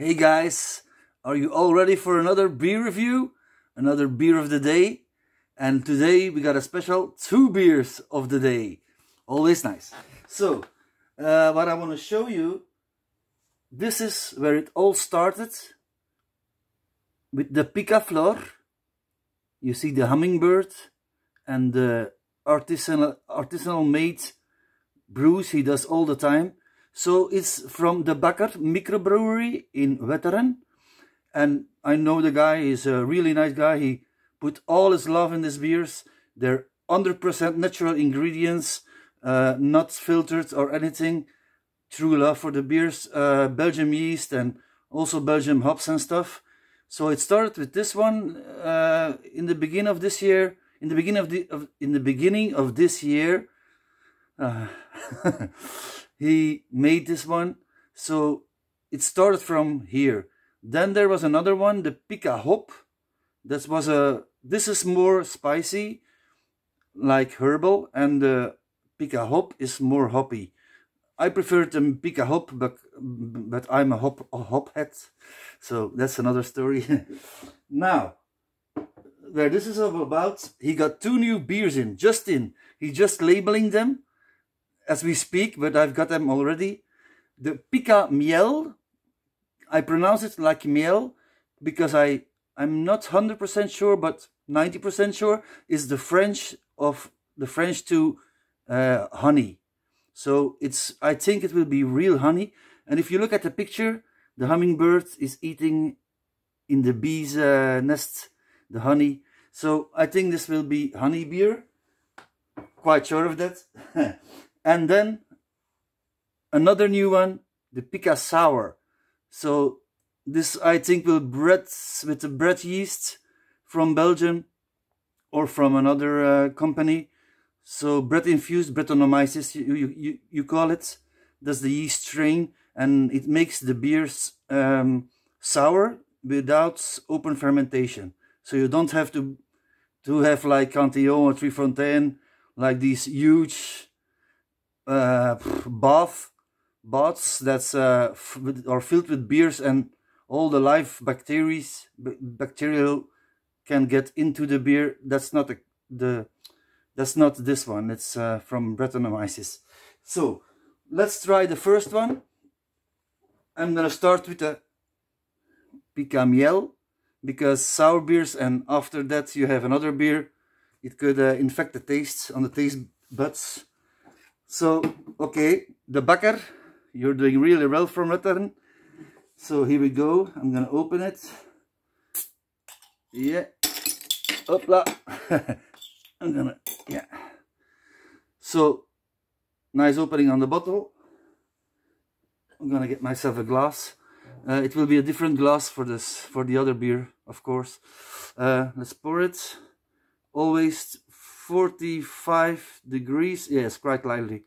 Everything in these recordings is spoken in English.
Hey guys, are you all ready for another beer review? Another beer of the day? And today we got a special two beers of the day. Always nice. So, uh, what I want to show you, this is where it all started with the picaflor. You see the hummingbird and the artisanal, artisanal made brews he does all the time. So it's from the Bakker microbrewery in Veteran. And I know the guy, is a really nice guy. He put all his love in his beers. They're 100% natural ingredients, uh, not filtered or anything. True love for the beers, uh, Belgium yeast and also Belgium hops and stuff. So it started with this one uh, in the beginning of this year. In the beginning of the of, in the beginning of this year, uh, he made this one. So it started from here. Then there was another one, the Pica Hop. This was a this is more spicy, like herbal, and the Pica Hop is more hoppy. I prefer the Pica Hop, but but I'm a hop a hop head, so that's another story. now, where this is about, he got two new beers in, just in. He just labeling them as we speak, but I've got them already. The Pica Miel, I pronounce it like Miel because I, I'm not 100% sure, but 90% sure, is the French of the French to uh, honey. So it's, I think it will be real honey. And if you look at the picture, the hummingbird is eating in the bee's uh, nest, the honey. So I think this will be honey beer. Quite sure of that. And then another new one, the Pica Sour. So this, I think, will bread with the bread yeast from Belgium or from another uh, company. So bread infused Brettanomyces, you, you, you, you call it. That's the yeast strain. And it makes the beers um, sour without open fermentation. So you don't have to to have like Cantillon or Trifontaine, like these huge uh, bath baths that's uh, are filled with beers and all the live bacteria bacterial can get into the beer. That's not the, the that's not this one. It's uh, from Brettanomyces. So let's try the first one. I'm gonna start with a Picamiel because sour beers and after that you have another beer. It could uh, infect the taste on the taste buds. So, okay, the backer, you're doing really well from Rotterdam. So here we go. I'm gonna open it. Yeah. Hopla. I'm gonna, yeah. So, nice opening on the bottle. I'm gonna get myself a glass. Uh, it will be a different glass for this, for the other beer, of course. Uh, let's pour it. Always 45 degrees yes quite lively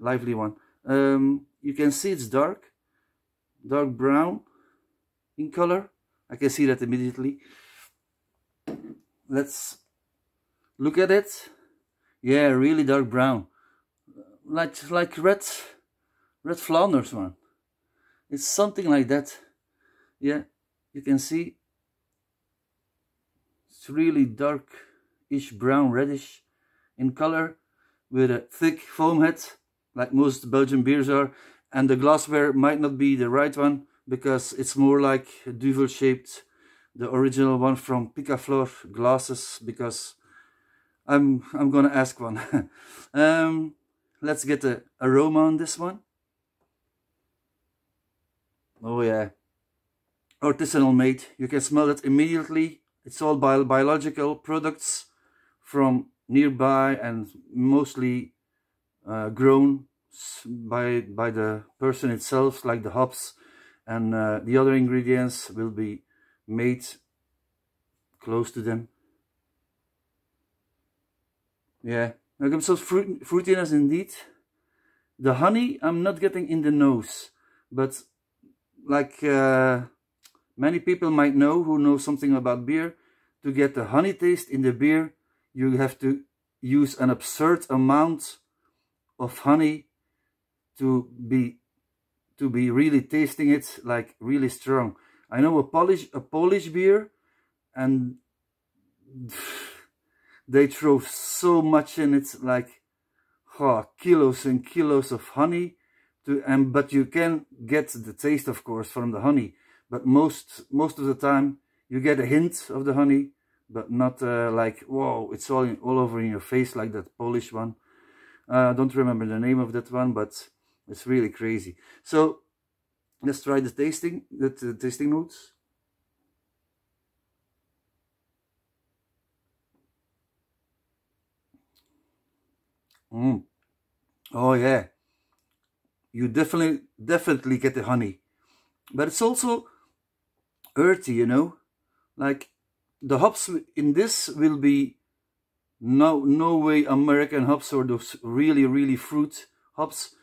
lively one um, you can see it's dark dark brown in color I can see that immediately let's look at it yeah really dark brown like like red red Flanders one it's something like that yeah you can see it's really dark ish brown reddish in color with a thick foam head like most Belgian beers are and the glassware might not be the right one because it's more like a duvel shaped the original one from Picaflor glasses because I'm I'm gonna ask one um, let's get the aroma on this one oh yeah artisanal made you can smell it immediately it's all bi biological products from nearby and mostly uh, grown by by the person itself like the hops and uh, the other ingredients will be made close to them yeah I'm some fruit fruitiness indeed the honey i'm not getting in the nose but like uh, many people might know who know something about beer to get the honey taste in the beer you have to use an absurd amount of honey to be to be really tasting it like really strong. I know a Polish a Polish beer and they throw so much in it like oh, kilos and kilos of honey to and but you can get the taste of course from the honey but most most of the time you get a hint of the honey but not uh, like whoa it's all in, all over in your face like that polish one uh, i don't remember the name of that one but it's really crazy so let's try the tasting the, the tasting notes mm. oh yeah you definitely definitely get the honey but it's also earthy you know like the hops in this will be no no way American hops or those really really fruit hops,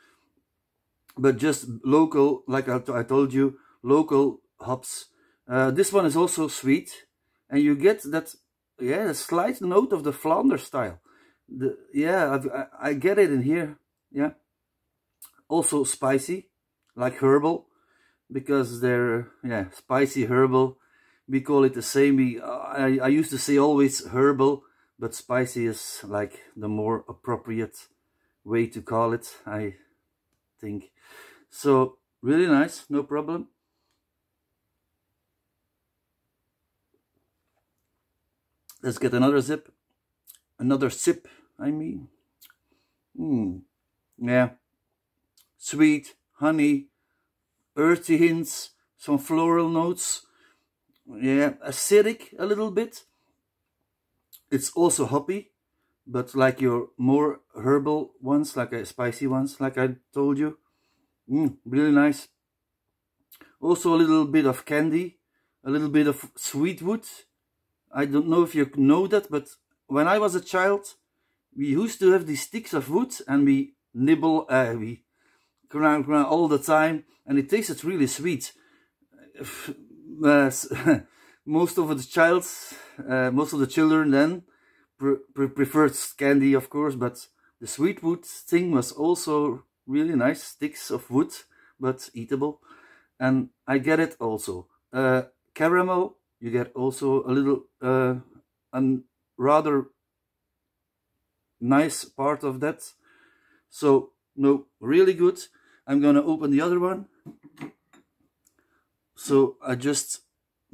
but just local, like I, I told you, local hops. Uh, this one is also sweet, and you get that yeah slight note of the Flanders style. The, yeah, I've, I, I get it in here. Yeah, also spicy, like herbal, because they're yeah spicy herbal. We call it the same. We, I, I used to say always herbal, but spicy is like the more appropriate way to call it, I think. So really nice, no problem. Let's get another zip, another sip, I mean. Hmm, yeah, sweet, honey, earthy hints, some floral notes yeah, acidic a little bit. It's also hoppy, but like your more herbal ones, like a spicy ones, like I told you. Mm, really nice. Also a little bit of candy, a little bit of sweet wood. I don't know if you know that, but when I was a child, we used to have these sticks of wood and we nibble, uh, we grind, grind all the time, and it tasted really sweet uh, most of the childs, uh, most of the children then pre preferred candy, of course, but the sweet wood thing was also really nice, sticks of wood, but eatable. And I get it also. Uh, caramel, you get also a little, uh, rather nice part of that. So, no, really good. I'm gonna open the other one so I just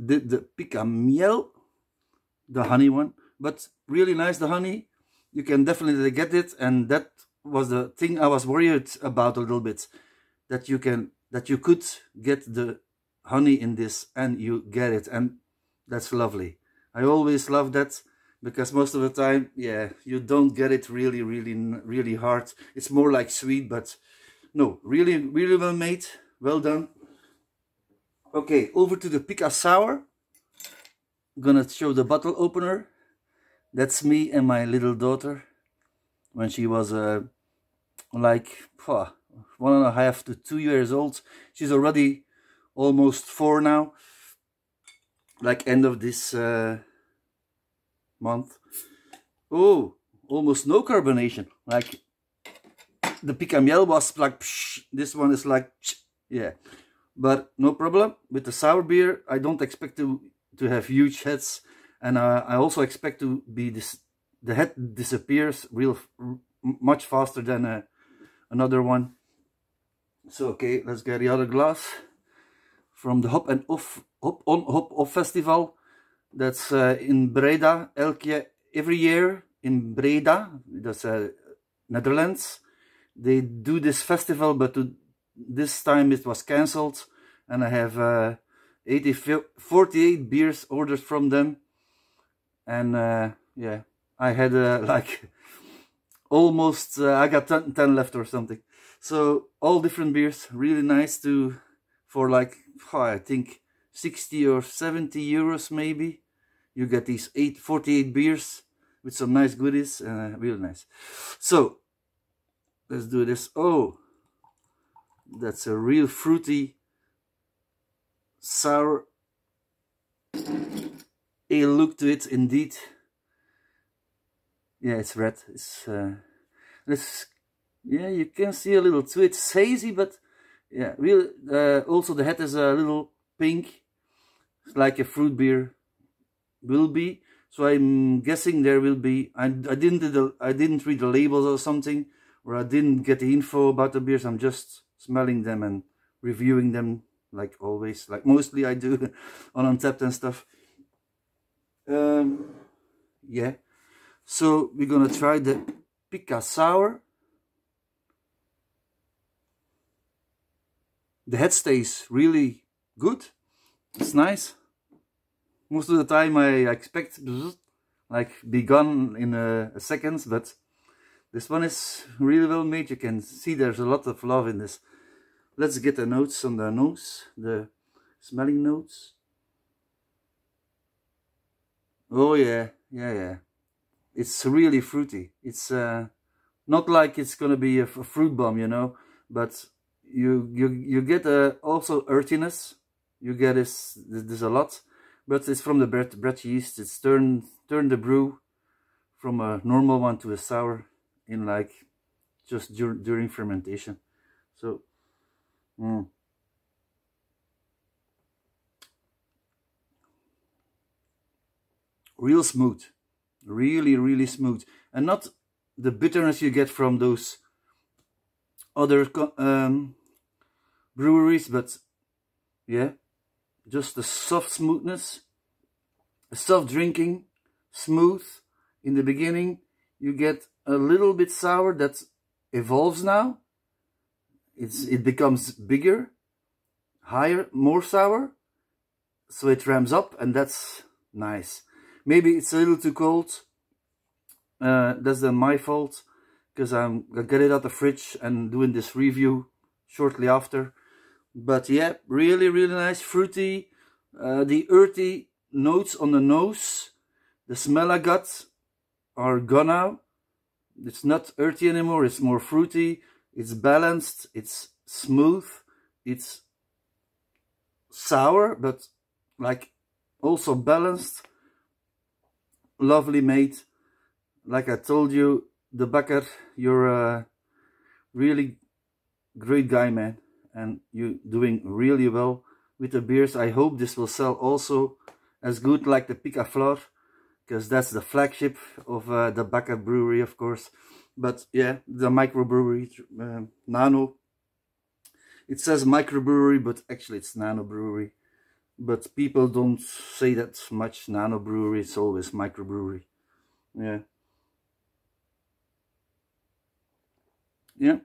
did the pika miel, the honey one, but really nice, the honey. You can definitely get it. And that was the thing I was worried about a little bit, that you can, that you could get the honey in this and you get it. And that's lovely. I always love that because most of the time, yeah, you don't get it really, really, really hard. It's more like sweet, but no, really, really well made. Well done. Okay, over to the Pika Sour. Gonna show the bottle opener. That's me and my little daughter when she was uh, like one and a half to two years old. She's already almost four now, like end of this uh, month. Oh, almost no carbonation. Like the Picamiel was like, psh, this one is like, psh, yeah but no problem. With the sour beer, I don't expect to, to have huge heads. And uh, I also expect to be this, the head disappears real much faster than uh, another one. So, okay, let's get the other glass from the Hop and Off, Hop on Hop Off Festival. That's uh, in Breda elke, every year in Breda, that's uh, Netherlands. They do this festival, but to this time it was cancelled and I have uh, 80, 48 beers ordered from them and uh, yeah I had uh, like almost uh, I got 10, 10, left or something so all different beers really nice to for like oh, I think 60 or 70 euros maybe you get these 8 48 beers with some nice goodies and uh, really nice so let's do this oh that's a real fruity, sour ale look to it indeed. Yeah, it's red. It's, uh, it's yeah, you can see a little too. It's hazy, but yeah, real. Uh, also, the head is a little pink, like a fruit beer will be. So I'm guessing there will be. I, I didn't I didn't read the labels or something, or I didn't get the info about the beers. I'm just smelling them and reviewing them like always, like mostly I do on Untapped and stuff. Um, yeah. So we're going to try the Pica Sour. The head stays really good. It's nice. Most of the time I expect like be gone in a, a seconds, but this one is really well made. You can see there's a lot of love in this. Let's get the notes on the nose, the smelling notes. Oh yeah, yeah, yeah. It's really fruity. It's uh, not like it's gonna be a, a fruit bomb, you know, but you you you get uh, also earthiness. You get this there's a lot, but it's from the bread bread yeast. It's turned turned the brew from a normal one to a sour in like just dur during fermentation. So Mm. Real smooth. Really, really smooth. And not the bitterness you get from those other um, breweries, but yeah, just the soft smoothness, soft drinking, smooth in the beginning. You get a little bit sour that evolves now, it's, it becomes bigger, higher, more sour. So it ramps up and that's nice. Maybe it's a little too cold. Uh, that's then my fault because I'm gonna get it out the fridge and doing this review shortly after. But yeah, really, really nice, fruity. Uh, the earthy notes on the nose, the smell I got are gone now. It's not earthy anymore, it's more fruity. It's balanced, it's smooth, it's sour, but like also balanced, lovely mate, Like I told you, the Bakker, you're a really great guy, man. And you're doing really well with the beers. I hope this will sell also as good like the Picaflor, because that's the flagship of uh, the Bakker brewery, of course. But yeah, the microbrewery, uh, nano. It says microbrewery, but actually it's nano brewery. But people don't say that much nano brewery, it's always microbrewery. Yeah. Yeah.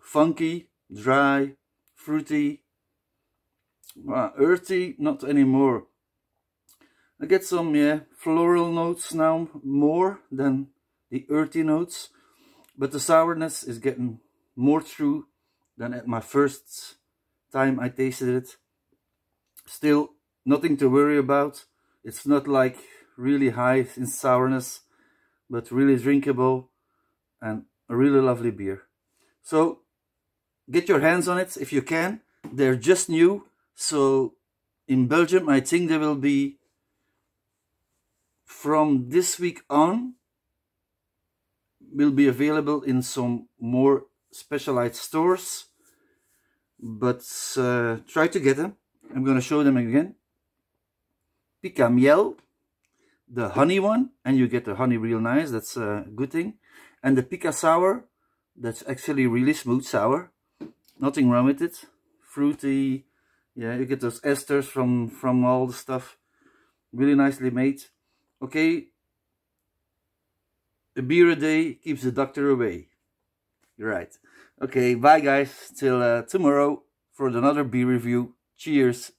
Funky, dry, fruity, ah, earthy, not anymore. I get some yeah, floral notes now more than the earthy notes, but the sourness is getting more through than at my first time I tasted it. Still, nothing to worry about. It's not like really high in sourness, but really drinkable and a really lovely beer. So get your hands on it if you can. They're just new. So in Belgium, I think they will be from this week on will be available in some more specialized stores but uh, try to get them I'm gonna show them again pica miel the honey one and you get the honey real nice that's a good thing and the Pika sour that's actually really smooth sour nothing wrong with it fruity yeah you get those esters from from all the stuff really nicely made okay a beer a day keeps the doctor away. You're right. Okay, bye guys. Till uh, tomorrow for another beer review. Cheers.